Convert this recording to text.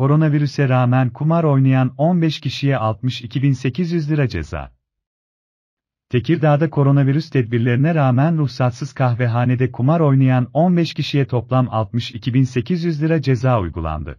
Koronavirüse rağmen kumar oynayan 15 kişiye 62.800 lira ceza. Tekirdağ'da koronavirüs tedbirlerine rağmen ruhsatsız kahvehanede kumar oynayan 15 kişiye toplam 62.800 lira ceza uygulandı.